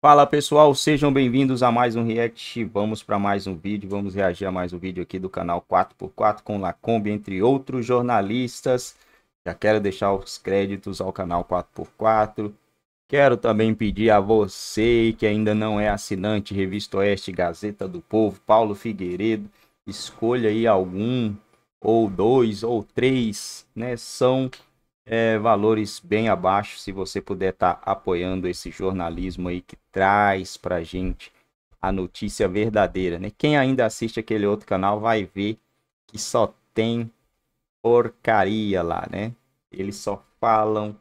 Fala pessoal, sejam bem-vindos a mais um react. Vamos para mais um vídeo, vamos reagir a mais um vídeo aqui do canal 4x4 com Lacombe, entre outros jornalistas. Já quero deixar os créditos ao canal 4x4. Quero também pedir a você que ainda não é assinante Revista Oeste, Gazeta do Povo, Paulo Figueiredo, escolha aí algum ou dois ou três, né? São é, valores bem abaixo. Se você puder estar tá apoiando esse jornalismo aí que traz para gente a notícia verdadeira, né? Quem ainda assiste aquele outro canal vai ver que só tem porcaria lá, né? Eles só falam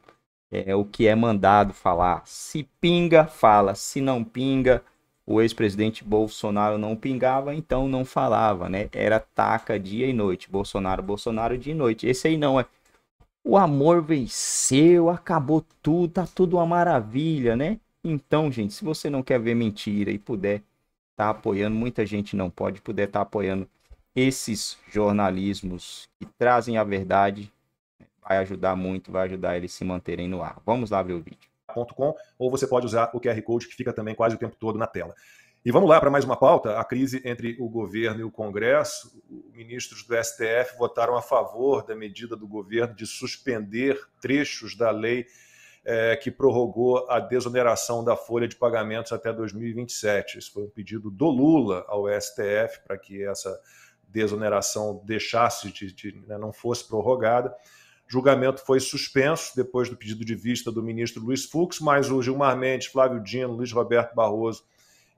é, o que é mandado falar. Se pinga, fala. Se não pinga, o ex-presidente Bolsonaro não pingava, então não falava, né? Era taca dia e noite. Bolsonaro, Bolsonaro dia e noite. Esse aí não é o amor venceu, acabou tudo, tá tudo uma maravilha, né? Então, gente, se você não quer ver mentira e puder tá apoiando, muita gente não pode, puder tá apoiando esses jornalismos que trazem a verdade, vai ajudar muito, vai ajudar eles se manterem no ar. Vamos lá ver o vídeo. .com, ou você pode usar o QR Code que fica também quase o tempo todo na tela. E vamos lá para mais uma pauta: a crise entre o governo e o Congresso. Ministros do STF votaram a favor da medida do governo de suspender trechos da lei é, que prorrogou a desoneração da folha de pagamentos até 2027. Isso foi um pedido do Lula ao STF para que essa desoneração deixasse de, de né, não fosse prorrogada. julgamento foi suspenso depois do pedido de vista do ministro Luiz Fux, mas o Gilmar Mendes, Flávio Dino, Luiz Roberto Barroso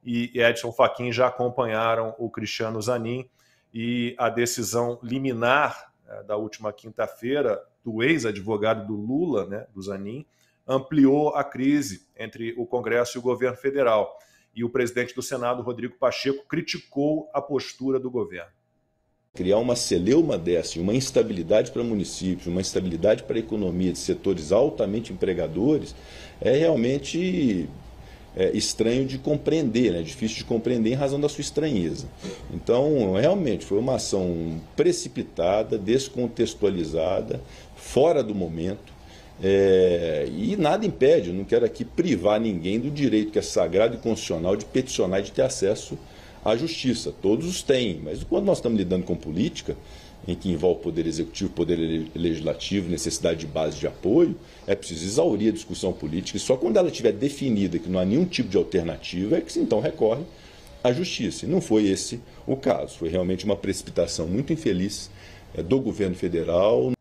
e Edson Fachin já acompanharam o Cristiano Zanin e a decisão liminar é, da última quinta-feira do ex-advogado do Lula, né, do Zanin, ampliou a crise entre o Congresso e o governo federal. E o presidente do Senado, Rodrigo Pacheco, criticou a postura do governo. Criar uma celeuma dessa, uma instabilidade para municípios, uma instabilidade para a economia de setores altamente empregadores, é realmente é, estranho de compreender, né? difícil de compreender em razão da sua estranheza. Então, realmente, foi uma ação precipitada, descontextualizada, fora do momento. É, e nada impede, eu não quero aqui privar ninguém do direito que é sagrado e constitucional de peticionar e de ter acesso à justiça. Todos os têm, mas quando nós estamos lidando com política, em que envolve poder executivo, poder legislativo, necessidade de base de apoio, é preciso exaurir a discussão política e só quando ela estiver definida que não há nenhum tipo de alternativa é que se então recorre à justiça. E não foi esse o caso, foi realmente uma precipitação muito infeliz é, do governo federal.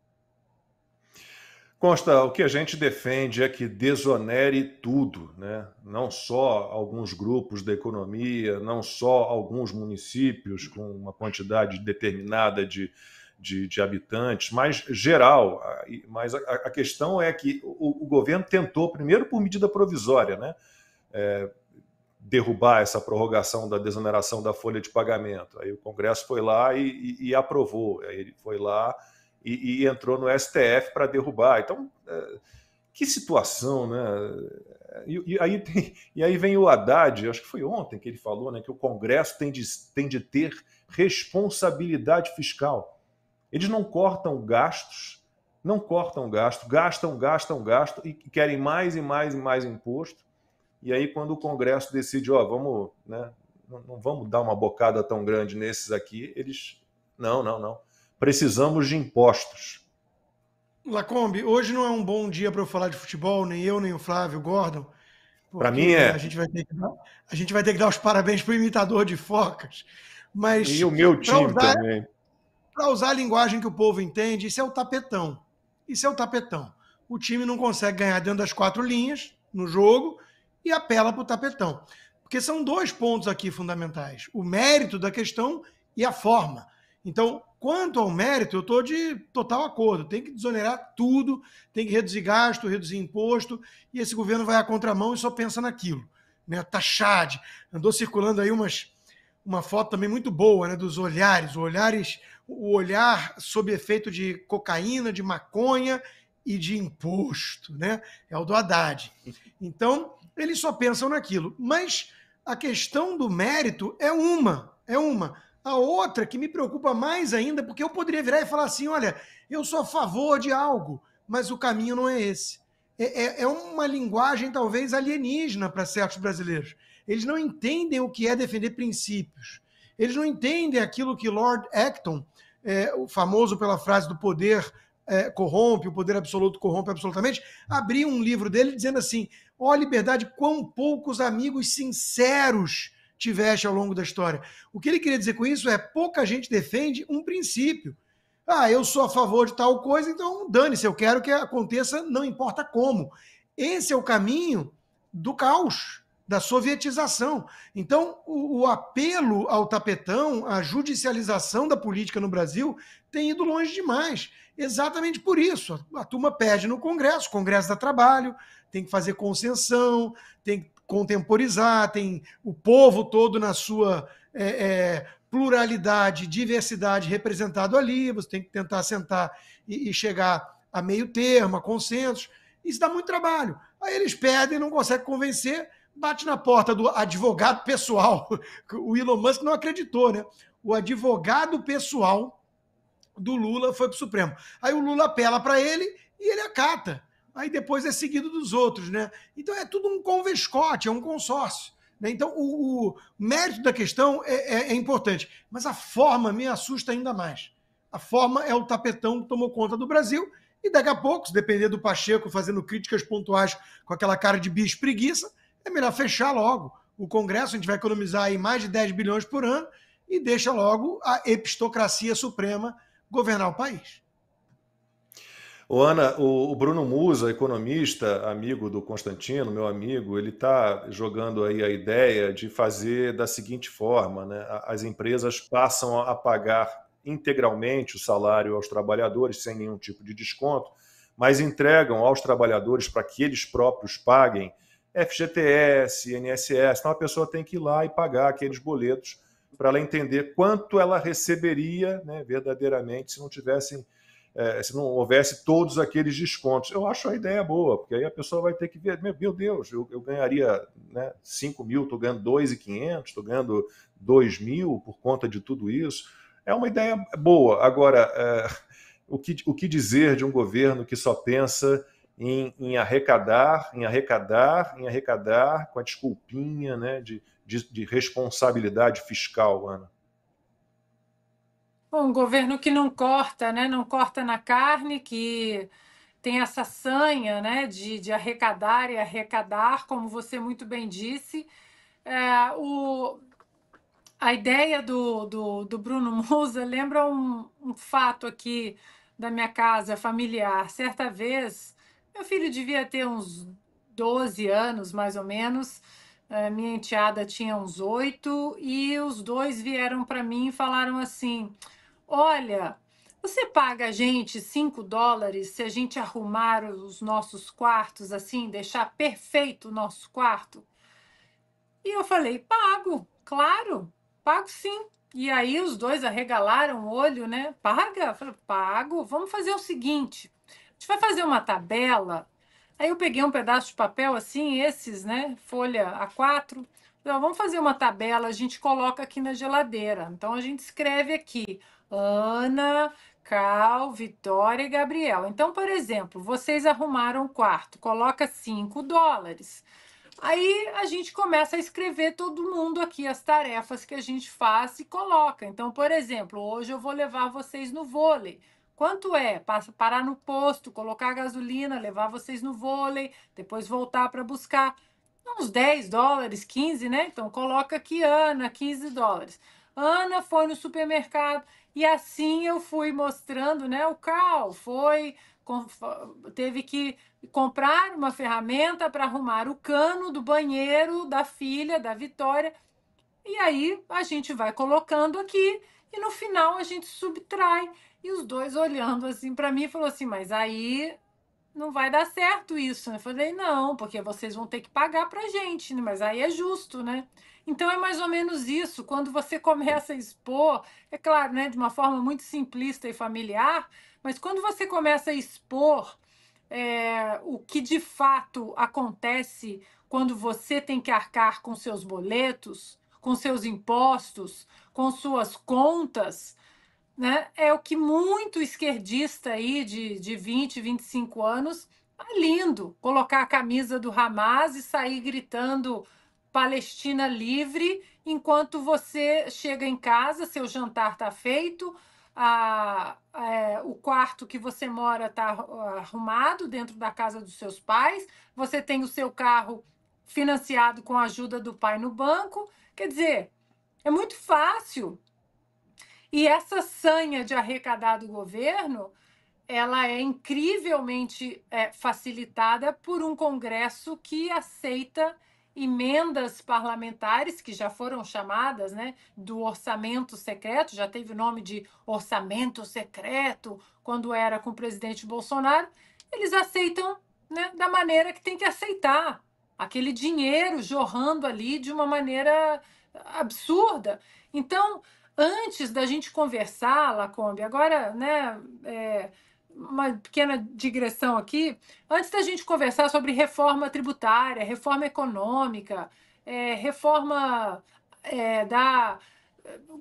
Consta, o que a gente defende é que desonere tudo, né? não só alguns grupos da economia, não só alguns municípios com uma quantidade determinada de, de, de habitantes, mas geral. Ah, mas a, a questão é que o, o, governo tentou, primeiro por medida provisória, né? É, derrubar essa prorrogação da desoneração da folha de pagamento. Aí o Congresso foi lá e, e, e aprovou. Aí ele foi lá e, e entrou no STF para derrubar. Então, é, que situação, né? E, e aí tem, e aí vem o Haddad, acho que foi ontem que ele falou, né, que o Congresso tem de, tem de ter responsabilidade fiscal. Eles não cortam gastos, não cortam gasto, gastam, gastam, gastam e querem mais e mais e mais imposto. E aí, quando o Congresso decide, ó, oh, vamos, né, não, não vamos dar uma bocada tão grande nesses aqui, eles, não, não, não. Precisamos de impostos. Lacombe, hoje não é um bom dia para eu falar de futebol, nem eu, nem o Flávio Gordon. Para mim é. A gente, vai ter que dar, a gente vai ter que dar os parabéns para o imitador de focas. Mas e o meu time usar, também. Para usar a linguagem que o povo entende, isso é o tapetão. Isso é o tapetão. O time não consegue ganhar dentro das quatro linhas no jogo e apela para o tapetão. Porque são dois pontos aqui fundamentais: o mérito da questão e a forma. Então, quanto ao mérito, eu estou de total acordo. Tem que desonerar tudo, tem que reduzir gasto, reduzir imposto, e esse governo vai à contramão e só pensa naquilo. Né? Taxade. Tá Andou circulando aí umas, uma foto também muito boa né? dos olhares, olhares, o olhar sob efeito de cocaína, de maconha e de imposto, né? É o do Haddad. Então, eles só pensam naquilo. Mas a questão do mérito é uma, é uma a outra que me preocupa mais ainda, porque eu poderia virar e falar assim: olha, eu sou a favor de algo, mas o caminho não é esse. É, é, é uma linguagem talvez alienígena para certos brasileiros. Eles não entendem o que é defender princípios. Eles não entendem aquilo que Lord Acton, é, o famoso pela frase do poder é, corrompe, o poder absoluto corrompe absolutamente, abriu um livro dele dizendo assim: ó oh, liberdade, quão poucos amigos sinceros tiveste ao longo da história. O que ele queria dizer com isso é pouca gente defende um princípio. Ah, eu sou a favor de tal coisa, então dane-se, eu quero que aconteça, não importa como. Esse é o caminho do caos da sovietização. Então, o, o, apelo ao tapetão, à judicialização da política no Brasil, tem ido longe demais. Exatamente por isso. A, a turma pede no Congresso, o Congresso dá trabalho, tem que fazer consensão, tem que contemporizar, tem o povo todo na sua é, é, pluralidade, diversidade representado ali, você tem que tentar sentar e, e chegar a meio termo, a consensos. Isso dá muito trabalho. Aí eles perdem, não conseguem convencer bate na porta do advogado pessoal. O Elon Musk não acreditou, né? O advogado pessoal do Lula foi para o Supremo. Aí o Lula apela para ele e ele acata. Aí depois é seguido dos outros, né? Então é tudo um convescote, é um consórcio. Né? Então o, o, mérito da questão é, é, é importante, mas a forma me assusta ainda mais. A forma é o tapetão que tomou conta do Brasil e daqui a pouco, se depender do Pacheco fazendo críticas pontuais com aquela cara de bicho preguiça, é melhor fechar logo o Congresso, a gente vai economizar aí mais de 10 bilhões por ano e deixa logo a epistocracia suprema governar o país. O Ana, o, Bruno Musa, economista, amigo do Constantino, meu amigo, ele está jogando aí a ideia de fazer da seguinte forma: né? as empresas passam a pagar integralmente o salário aos trabalhadores, sem nenhum tipo de desconto, mas entregam aos trabalhadores para que eles próprios paguem FGTS, INSS. Então a pessoa tem que ir lá e pagar aqueles boletos para ela entender quanto ela receberia né, verdadeiramente se não tivessem, é, se não houvesse todos aqueles descontos. Eu acho a ideia boa, porque aí a pessoa vai ter que ver, meu, Deus, eu, eu ganharia né, 5 mil, estou ganhando 2.500, estou ganhando 2 mil por conta de tudo isso. É uma ideia boa. Agora, é, o, que, o que dizer de um governo que só pensa em, em, arrecadar, em arrecadar, em arrecadar, com a desculpinha né, de, de, de responsabilidade fiscal, Ana? Bom, um governo que não corta, né? não corta na carne, que tem essa sanha né? de, de arrecadar e arrecadar, como você muito bem disse. É, o, a ideia do, do, do Bruno Musa lembra um, um fato aqui da minha casa familiar. Certa vez, meu filho devia ter uns 12 anos, mais ou menos. A minha enteada tinha uns 8 e os dois vieram para mim e falaram assim: Olha, você paga a gente cinco dólares se a gente arrumar os nossos quartos assim, deixar perfeito o nosso quarto? E eu falei: Pago, claro, pago sim. E aí os dois arregalaram o olho, né? Paga? Eu falei, pago. Vamos fazer o seguinte: gente vai fazer uma tabela. Aí eu peguei um pedaço de papel assim, esses, né? Folha A4. Então, vamos fazer uma tabela, a gente coloca aqui na geladeira. Então a gente escreve aqui Ana, Cal, Vitória e Gabriel Então, por exemplo, vocês arrumaram o quarto, coloca 5 dólares. Aí a gente começa a escrever todo mundo aqui as tarefas que a gente faz e coloca. Então, por exemplo, hoje eu vou levar vocês no vôlei. Quanto é parar no posto, colocar gasolina, levar vocês no vôlei, depois voltar para buscar? Uns 10 dólares, 15, né? Então coloca aqui Ana, 15 dólares. Ana foi no supermercado e assim eu fui mostrando, né? O Cal foi teve que comprar uma ferramenta para arrumar o cano do banheiro da filha da Vitória. E aí a gente vai colocando aqui e no final a gente subtrai e os dois olhando assim para mim e falou assim: "Mas aí não vai dar certo isso". Eu falei: "Não, porque vocês vão ter que pagar pra gente, né? mas aí é justo, né?". Então é mais ou menos isso, quando você começa a expor, é claro, né, de uma forma muito simplista e familiar, mas quando você começa a expor é, o que de fato acontece quando você tem que arcar com seus boletos, com seus impostos, com suas contas, né, é o que muito esquerdista aí de, de 20, 25 anos, é lindo, colocar a camisa do Hamas e sair gritando Palestina livre, enquanto você chega em casa, seu jantar está feito, a, é, o quarto que você mora está arrumado dentro da casa dos seus pais, você tem o seu carro financiado com a ajuda do pai no banco. Quer dizer, é muito fácil e essa sanha de arrecadar do governo, ela é incrivelmente é, facilitada por um Congresso que aceita emendas parlamentares que já foram chamadas né, do orçamento secreto, já teve o nome de orçamento secreto quando era com o presidente Bolsonaro, eles aceitam né, da maneira que tem que aceitar, aquele dinheiro jorrando ali de uma maneira absurda. Então, antes da gente conversar, Lacombe, agora, né, é, uma pequena digressão aqui, antes da gente conversar sobre reforma tributária, reforma econômica, é, reforma é, da.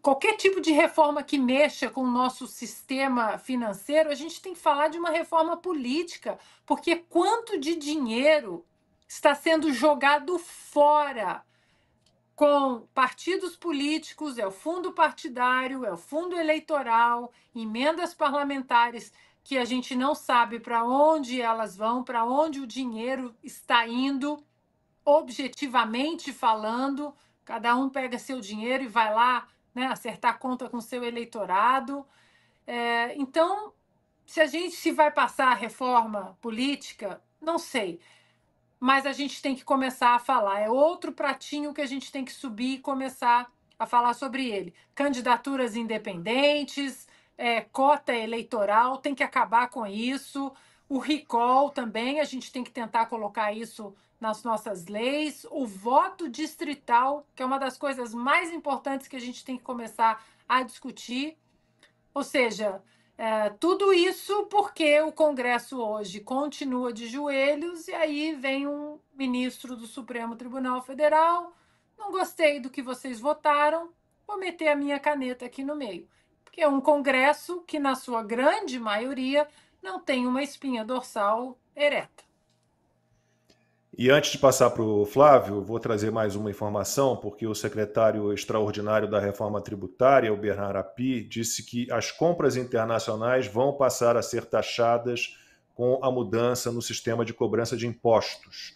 Qualquer tipo de reforma que mexa com o nosso sistema financeiro, a gente tem que falar de uma reforma política, porque quanto de dinheiro está sendo jogado fora com partidos políticos, é o fundo partidário, é o fundo eleitoral, emendas parlamentares que a gente não sabe para onde elas vão, para onde o dinheiro está indo, objetivamente falando, cada um pega seu dinheiro e vai lá né, acertar conta com seu eleitorado. É, então, se a gente se vai passar a reforma política, não sei mas a gente tem que começar a falar. É outro pratinho que a gente tem que subir e começar a falar sobre ele. Candidaturas independentes, é, cota eleitoral, tem que acabar com isso. O recall também, a gente tem que tentar colocar isso nas nossas leis. O voto distrital, que é uma das coisas mais importantes que a gente tem que começar a discutir. Ou seja, é, tudo isso porque o Congresso hoje continua de joelhos e aí vem um ministro do Supremo Tribunal Federal. Não gostei do que vocês votaram, vou meter a minha caneta aqui no meio. Porque é um Congresso que, na sua grande maioria, não tem uma espinha dorsal ereta. E antes de passar para o Flávio, vou trazer mais uma informação, porque o secretário extraordinário da reforma tributária, o Bernard Api, disse que as compras internacionais vão passar a ser taxadas com a mudança no sistema de cobrança de impostos.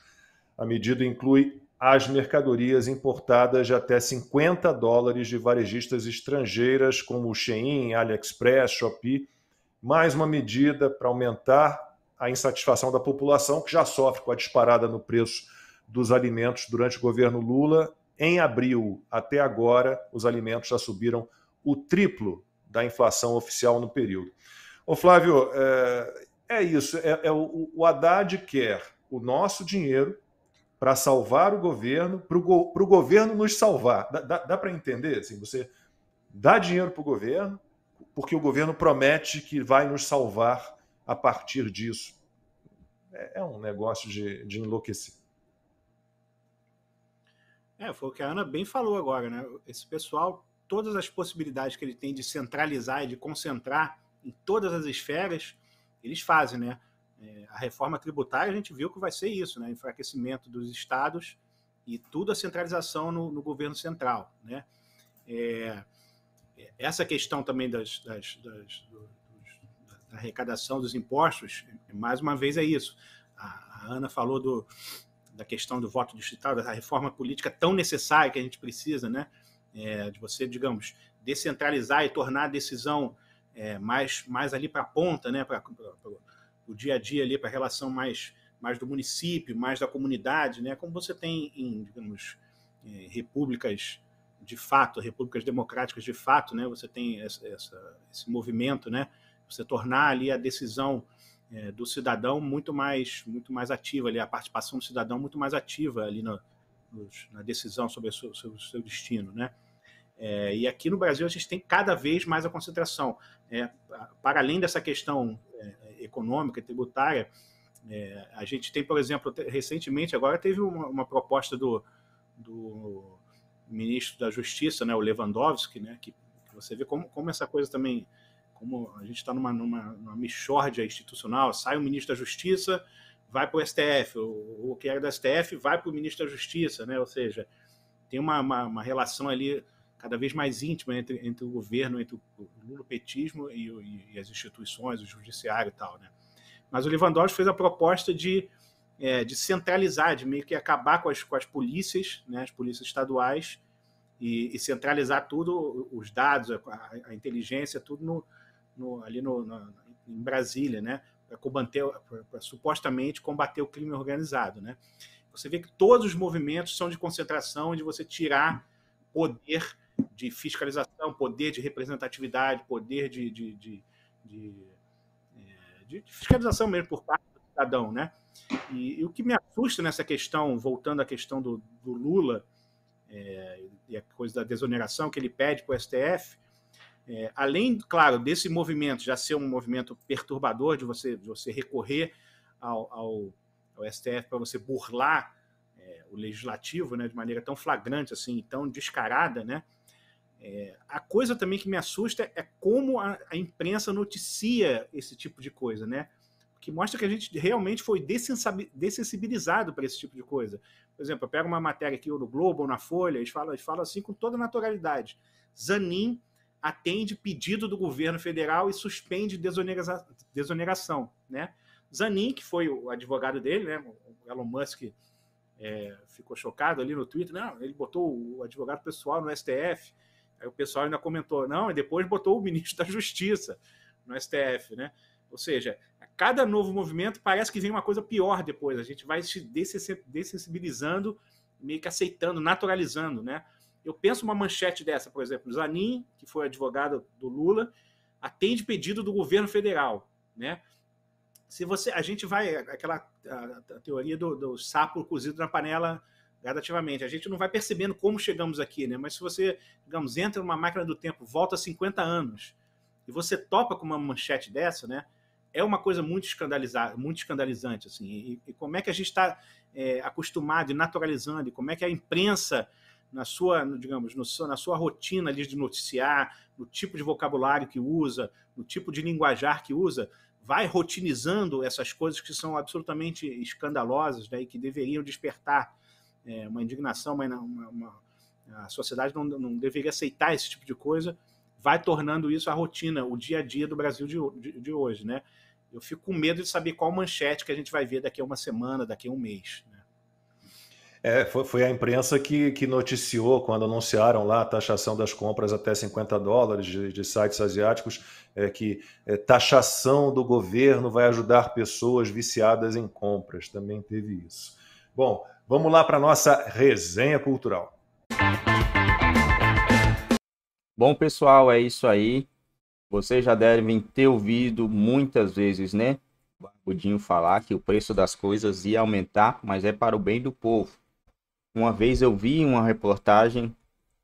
A medida inclui as mercadorias importadas de até 50 dólares de varejistas estrangeiras, como o Shein, AliExpress, Shopee, mais uma medida para aumentar a insatisfação da população, que já sofre com a disparada no preço dos alimentos durante o governo Lula. Em abril até agora, os alimentos já subiram o triplo da inflação oficial no período. Ô Flávio, é, é isso. É, é, o, o Haddad quer o nosso dinheiro para salvar o governo, para o governo nos salvar. Dá, dá, dá para entender? Assim, você dá dinheiro para o governo, porque o governo promete que vai nos salvar a partir disso. É, é, um negócio de, de enlouquecer. É, foi o que a Ana bem falou agora, né? Esse pessoal, todas as possibilidades que ele tem de centralizar e de concentrar em todas as esferas, eles fazem, né? É, a reforma tributária, a gente viu que vai ser isso, né? Enfraquecimento dos estados e tudo a centralização no, no governo central, né? É, é essa questão também das, das, das, arrecadação dos impostos, mais uma vez é isso. A, a Ana falou do, da questão do voto digital, da reforma política tão necessária que a gente precisa, né? É, de você, digamos, descentralizar e tornar a decisão é, mais, mais ali para a ponta, né? Para o dia a dia ali, para a relação mais, mais do município, mais da comunidade, né? Como você tem em, digamos, é, repúblicas de fato, repúblicas democráticas de fato, né? Você tem essa, essa, esse movimento, né? você tornar ali a decisão é, do cidadão muito mais, muito mais ativa, ali, a participação do cidadão muito mais ativa ali na na decisão sobre o seu, sobre o seu destino, né? É, e aqui no Brasil a gente tem cada vez mais a concentração. É, para além dessa questão é, econômica e tributária, é, a gente tem, por exemplo, recentemente agora teve uma, uma proposta do, do ministro da Justiça, né, o Lewandowski, né, que você vê como, como essa coisa também como a gente está numa, numa, numa mixórdia institucional, sai o ministro da Justiça, vai para o STF, o, o que era é do STF vai para o ministro da Justiça, né? ou seja, tem uma, uma, uma, relação ali cada vez mais íntima entre, entre o governo, entre o lulopetismo e, e, e as instituições, o judiciário e tal. Né? Mas o Lewandowski fez a proposta de, é, de centralizar, de meio que acabar com as, com as polícias, né? as polícias estaduais, e, e, centralizar tudo, os dados, a, a inteligência, tudo no, no, ali no, no, em Brasília, né? Para combater, supostamente combater o crime organizado, né? Você vê que todos os movimentos são de concentração, de você tirar poder de fiscalização, poder de representatividade, poder de, de, de, é, de, de fiscalização mesmo por parte do cidadão, né? E, e, o que me assusta nessa questão, voltando à questão do, do Lula é, e a coisa da desoneração que ele pede para o STF, é, além, claro, desse movimento já ser um movimento perturbador de você, de você recorrer ao, ao, ao STF para você burlar é, o legislativo né, de maneira tão flagrante, assim, tão descarada, né? É, a coisa também que me assusta é como a, a, imprensa noticia esse tipo de coisa, né? Que mostra que a gente realmente foi dessensibilizado para esse tipo de coisa. Por exemplo, eu pego uma matéria aqui ou no Globo ou na Folha, eles falam, eles falam assim com toda naturalidade. Zanin atende pedido do governo federal e suspende desonera desoneração. Né? Zanin, que foi o advogado dele, né? o Elon Musk é, ficou chocado ali no Twitter, não, ele botou o advogado pessoal no STF, aí o pessoal ainda comentou, não, e depois botou o ministro da Justiça no STF, né? Ou seja, a cada novo movimento parece que vem uma coisa pior depois, a gente vai se dessensibilizando, meio que aceitando, naturalizando, né? Eu penso uma manchete dessa, por exemplo, Zanin, que foi advogado do Lula, atende pedido do governo federal, né? Se você, a gente vai aquela a, a teoria do, do, sapo cozido na panela gradativamente. A gente não vai percebendo como chegamos aqui, né? Mas se você, digamos, entra numa máquina do tempo, volta 50 anos e você topa com uma manchete dessa, né? É uma coisa muito escandalizada, muito escandalizante, assim. E, e como é que a gente está é, acostumado e naturalizando? E como é que a imprensa na sua, digamos, no, na sua rotina ali de noticiar, no tipo de vocabulário que usa, no tipo de linguajar que usa, vai rotinizando essas coisas que são absolutamente escandalosas né, e que deveriam despertar é, uma indignação, uma, uma, uma, a sociedade não, não deveria aceitar esse tipo de coisa, vai tornando isso a rotina, o dia a dia do Brasil de, de, de hoje. Né? Eu fico com medo de saber qual manchete que a gente vai ver daqui a uma semana, daqui a um mês. Né? É, foi, foi, a imprensa que, que noticiou quando anunciaram lá a taxação das compras até 50 dólares de, de sites asiáticos, é, que é, taxação do governo vai ajudar pessoas viciadas em compras. Também teve isso. Bom, vamos lá para a nossa resenha cultural. Bom, pessoal, é isso aí. Vocês já devem ter ouvido muitas vezes, né? pudim falar que o preço das coisas ia aumentar, mas é para o bem do povo. Uma vez eu vi uma reportagem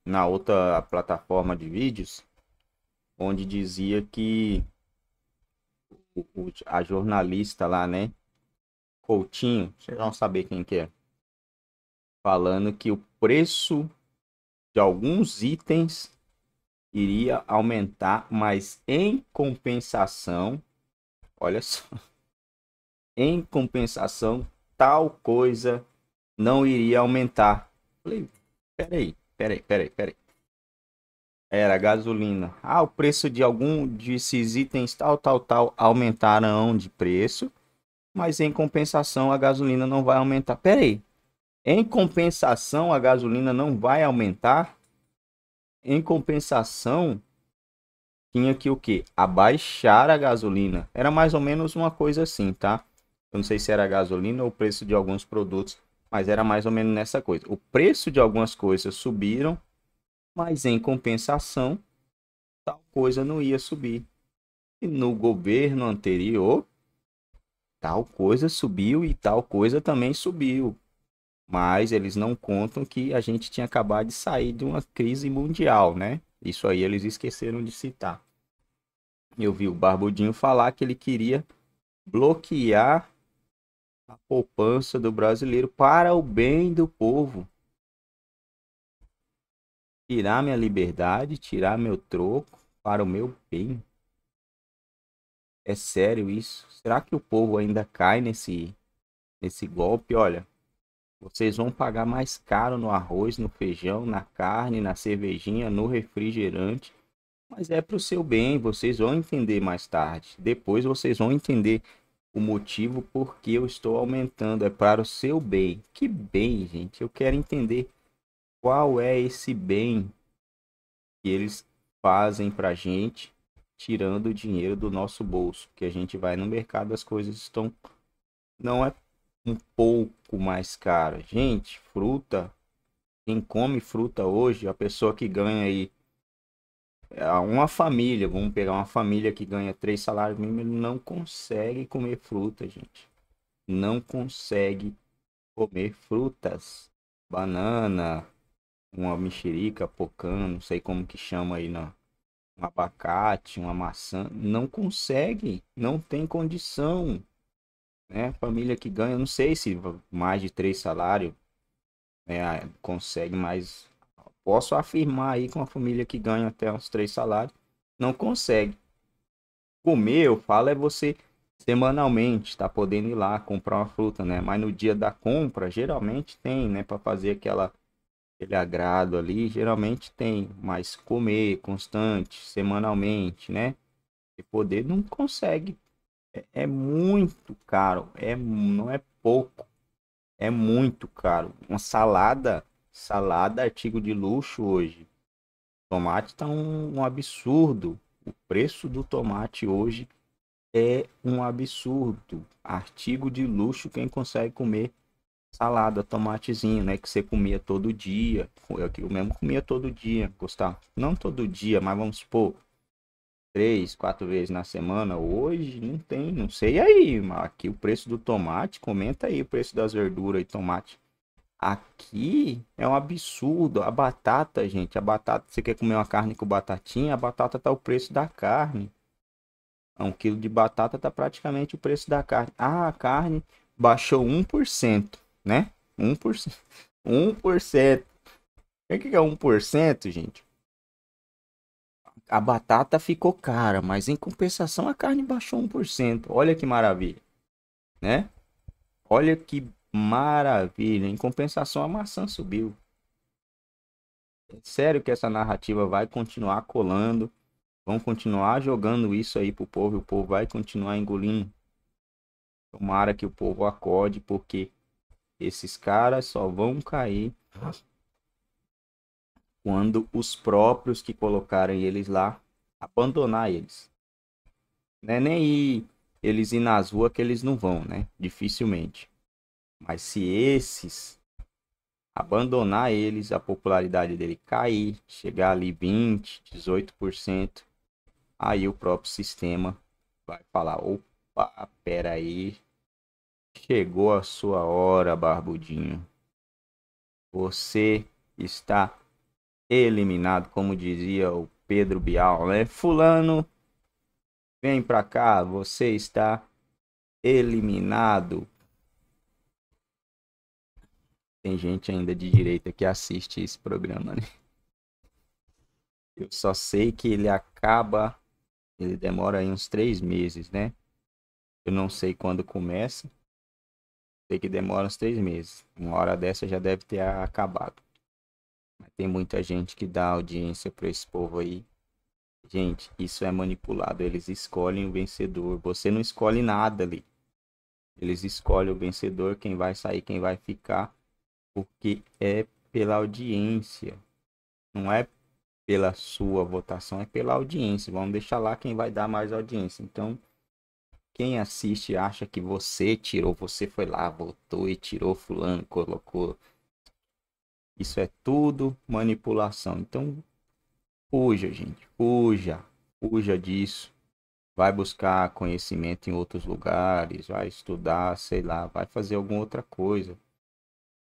na outra plataforma de vídeos, onde dizia que a jornalista lá, né? Coutinho, vocês vão saber quem que é. Falando que o preço de alguns itens iria aumentar, mas em compensação, olha só, em compensação, tal coisa não iria aumentar. Falei, peraí, peraí, peraí, peraí. Era gasolina. Ah, o preço de algum desses itens tal, tal, tal aumentarão de preço, mas em compensação a gasolina não vai aumentar. Peraí, em compensação a gasolina não vai aumentar? Em compensação tinha que o que? Abaixar a gasolina. Era mais ou menos uma coisa assim, tá? Eu não sei se era gasolina ou o preço de alguns produtos mas era mais ou menos nessa coisa. O preço de algumas coisas subiram, mas em compensação, tal coisa não ia subir. E no governo anterior, tal coisa subiu e tal coisa também subiu. Mas eles não contam que a gente tinha acabado de sair de uma crise mundial, né? Isso aí eles esqueceram de citar. Eu vi o Barbudinho falar que ele queria bloquear a poupança do brasileiro para o bem do povo. Tirar minha liberdade, tirar meu troco para o meu bem. É sério isso? Será que o povo ainda cai nesse nesse golpe? Olha, vocês vão pagar mais caro no arroz, no feijão, na carne, na cervejinha, no refrigerante. Mas é para o seu bem, vocês vão entender mais tarde. Depois vocês vão entender o motivo por que eu estou aumentando. É para o seu bem. Que bem, gente? Eu quero entender qual é esse bem que eles fazem para gente, tirando o dinheiro do nosso bolso. Que a gente vai no mercado, as coisas estão. Não é um pouco mais caras Gente, fruta. Quem come fruta hoje, a pessoa que ganha aí é, uma família, vamos pegar uma família que ganha três salários mínimos, não consegue comer fruta, gente. Não consegue comer frutas. Banana, uma mexerica, pocã, não sei como que chama aí, na, um abacate, uma maçã. Não consegue, não tem condição. Né? Família que ganha, não sei se mais de três salários né, consegue mais Posso afirmar aí que uma família que ganha até uns três salários não consegue. Comer, eu falo, é você semanalmente tá podendo ir lá comprar uma fruta, né? Mas no dia da compra, geralmente tem, né? Para fazer aquela, aquele agrado ali, geralmente tem. Mas comer constante, semanalmente, né? E poder não consegue. É, é muito caro, é, não é pouco. É muito caro. Uma salada Salada, artigo de luxo hoje. Tomate está um, um absurdo. O preço do tomate hoje é um absurdo. Artigo de luxo, quem consegue comer salada, tomatezinho, né? Que você comia todo dia. Eu, eu mesmo comia todo dia, Gustavo. Não todo dia, mas vamos supor, três, quatro vezes na semana. Hoje não tem, não sei aí, mas aqui o preço do tomate, comenta aí o preço das verduras e tomate. Aqui é um absurdo. A batata, gente, a batata, você quer comer uma carne com batatinha, a batata tá o preço da carne. É um quilo de batata tá praticamente o preço da carne. Ah, a carne baixou 1%, né? 1%. 1%. O que é 1%, gente? A batata ficou cara, mas em compensação a carne baixou 1%. Olha que maravilha, né? Olha que Maravilha. Em compensação, a maçã subiu. É sério que essa narrativa vai continuar colando. Vão continuar jogando isso aí pro povo. E o povo vai continuar engolindo. Tomara que o povo acorde, porque esses caras só vão cair quando os próprios que colocarem eles lá abandonar eles. Né? Nem ir, eles ir nas ruas que eles não vão, né? Dificilmente. Mas se esses abandonar eles, a popularidade dele cair, chegar ali 20, 18%, aí o próprio sistema vai falar: opa, peraí, chegou a sua hora, barbudinho. Você está eliminado, como dizia o Pedro Bial, né? Fulano, vem pra cá, você está eliminado. Tem gente ainda de direita que assiste esse programa, né? Eu só sei que ele acaba, ele demora aí uns três meses, né? Eu não sei quando começa. Sei que demora uns três meses. Uma hora dessa já deve ter acabado. Mas tem muita gente que dá audiência para esse povo aí. Gente, isso é manipulado. Eles escolhem o vencedor. Você não escolhe nada ali. Eles escolhem o vencedor, quem vai sair, quem vai ficar porque é pela audiência, não é pela sua votação, é pela audiência. Vamos deixar lá quem vai dar mais audiência. Então, quem assiste acha que você tirou, você foi lá, votou e tirou fulano, colocou. Isso é tudo manipulação. Então, fuja, gente, fuja, fuja disso. Vai buscar conhecimento em outros lugares, vai estudar, sei lá, vai fazer alguma outra coisa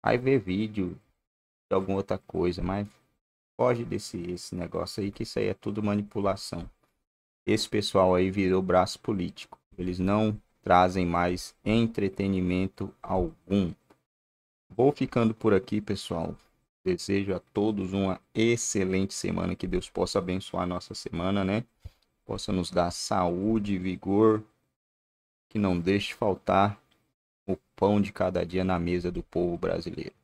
Aí vê vídeo de alguma outra coisa, mas foge desse esse negócio aí, que isso aí é tudo manipulação. Esse pessoal aí virou braço político. Eles não trazem mais entretenimento algum. Vou ficando por aqui, pessoal. Desejo a todos uma excelente semana, que Deus possa abençoar a nossa semana, né? Possa nos dar saúde, vigor, que não deixe faltar pão de cada dia na mesa do povo brasileiro.